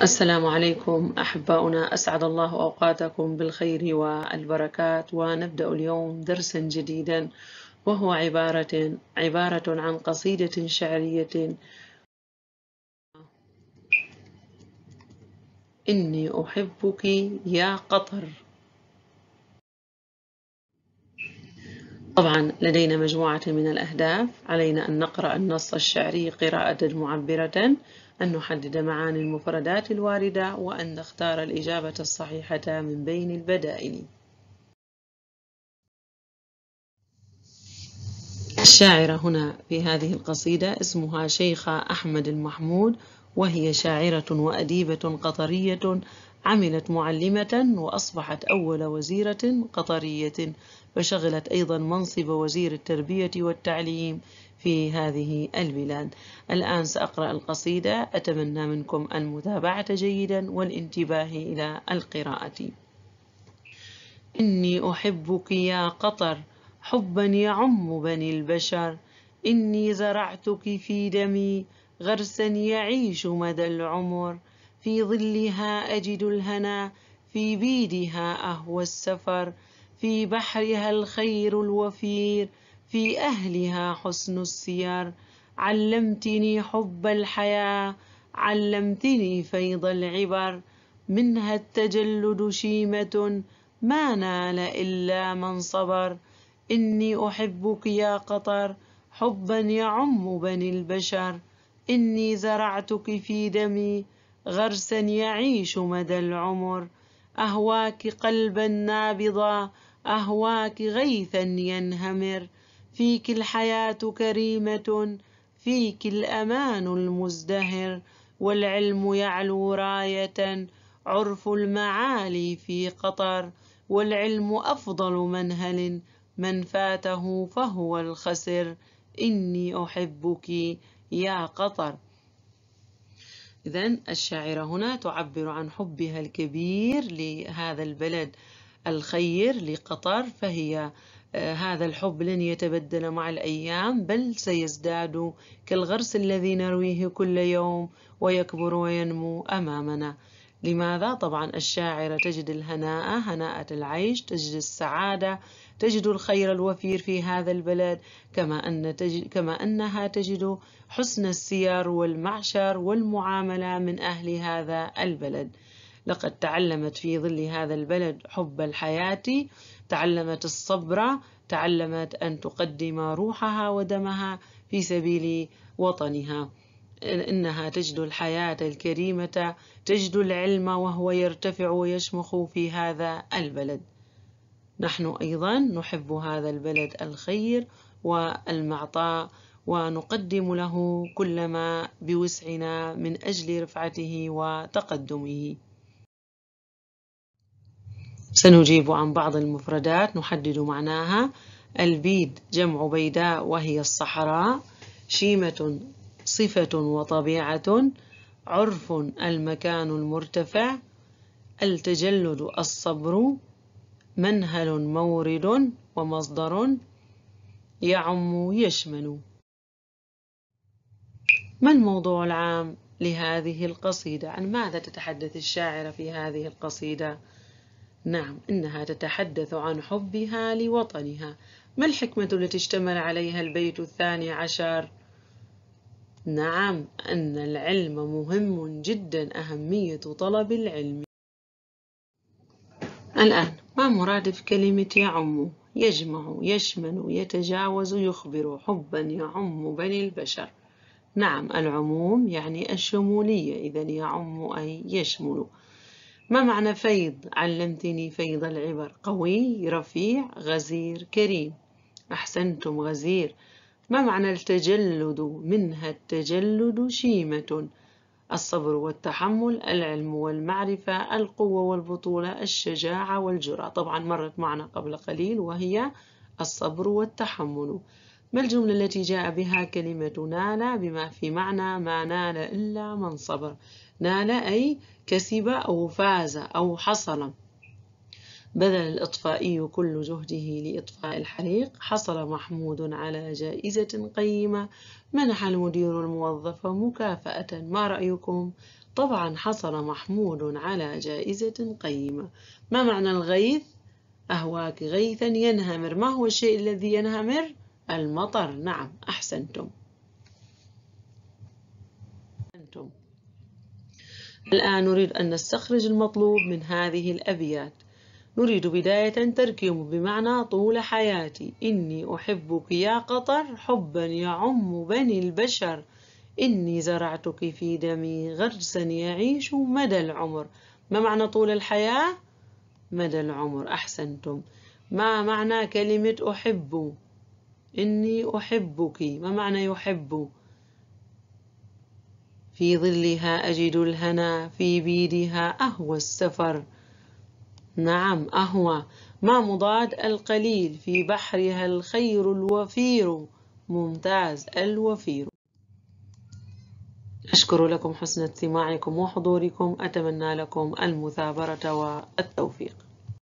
السلام عليكم أحباؤنا أسعد الله أوقاتكم بالخير والبركات ونبدأ اليوم درسا جديدا وهو عبارة عبارة عن قصيدة شعرية إني أحبك يا قطر طبعا لدينا مجموعة من الأهداف علينا أن نقرأ النص الشعري قراءة معبرة أن نحدد معاني المفردات الواردة وأن نختار الإجابة الصحيحة من بين البدائل الشاعرة هنا في هذه القصيدة اسمها شيخة أحمد المحمود وهي شاعرة وأديبة قطرية عملت معلمة وأصبحت أول وزيرة قطرية وشغلت أيضا منصب وزير التربية والتعليم في هذه البلاد الآن سأقرأ القصيدة أتمنى منكم المتابعة جيدا والانتباه إلى القراءة إني أحبك يا قطر حبا يعم بني البشر إني زرعتك في دمي غرسا يعيش مدى العمر في ظلها أجد الهنا في بيدها أهوى السفر في بحرها الخير الوفير في أهلها حسن السير علمتني حب الحياة علمتني فيض العبر منها التجلد شيمة ما نال إلا من صبر إني أحبك يا قطر حبا يعم بني البشر إني زرعتك في دمي غرسا يعيش مدى العمر أهواك قلبا نابضا أهواك غيثا ينهمر فيك الحياة كريمة فيك الأمان المزدهر والعلم يعلو راية عرف المعالي في قطر والعلم أفضل منهل من فاته فهو الخسر إني أحبك يا قطر إذا الشاعرة هنا تعبر عن حبها الكبير لهذا البلد الخير لقطر فهي آه، هذا الحب لن يتبدل مع الأيام بل سيزداد كالغرس الذي نرويه كل يوم ويكبر وينمو أمامنا لماذا؟ طبعا الشاعرة تجد الهناء هناءة العيش تجد السعادة تجد الخير الوفير في هذا البلد كما, أن تجد كما أنها تجد حسن السير والمعشر والمعاملة من أهل هذا البلد لقد تعلمت في ظل هذا البلد حب الحياة تعلمت الصبر تعلمت أن تقدم روحها ودمها في سبيل وطنها إنها تجد الحياة الكريمة تجد العلم وهو يرتفع ويشمخ في هذا البلد نحن أيضا نحب هذا البلد الخير والمعطاء ونقدم له كل ما بوسعنا من أجل رفعته وتقدمه سنجيب عن بعض المفردات نحدد معناها البيد جمع بيداء وهي الصحراء شيمة صفة وطبيعة عرف المكان المرتفع التجلد الصبر منهل مورد ومصدر يعم يشمل ما الموضوع العام لهذه القصيدة؟ عن ماذا تتحدث الشاعرة في هذه القصيدة؟ نعم إنها تتحدث عن حبها لوطنها ما الحكمة التي اشتمل عليها البيت الثاني عشر؟ نعم أن العلم مهم جدا أهمية طلب العلم الآن ما مرادف كلمة يعم يجمع يشمل يتجاوز يخبر حبا يعم بني البشر نعم العموم يعني الشمولية إذا يعم أي يشمل ما معنى فيض علمتني فيض العبر قوي رفيع غزير كريم أحسنتم غزير ما معنى التجلد منها التجلد شيمة الصبر والتحمل العلم والمعرفة القوة والبطولة الشجاعة والجرأة طبعا مرت معنا قبل قليل وهي الصبر والتحمل ما الجملة التي جاء بها كلمة نال بما في معنى ما نال إلا من صبر نال أي كسب أو فاز أو حصل بذل الإطفائي كل جهده لإطفاء الحريق حصل محمود على جائزة قيمة منح المدير الموظف مكافأة ما رأيكم؟ طبعا حصل محمود على جائزة قيمة ما معنى الغيث؟ أهواك غيثا ينهمر ما هو الشيء الذي ينهمر؟ المطر نعم أحسنتم أحسنتم الآن نريد أن نستخرج المطلوب من هذه الأبيات نريد بداية تركيم بمعنى طول حياتي إني أحبك يا قطر حبا يعم بني البشر إني زرعتك في دمي غرسا يعيش مدى العمر ما معنى طول الحياة؟ مدى العمر أحسنتم ما معنى كلمة أحب إني أحبك ما معنى يحب في ظلها أجد الهنا في بيدها أهوى السفر نعم أهوى ما مضاد القليل في بحرها الخير الوفير ممتاز الوفير أشكر لكم حسن استماعكم وحضوركم أتمنى لكم المثابرة والتوفيق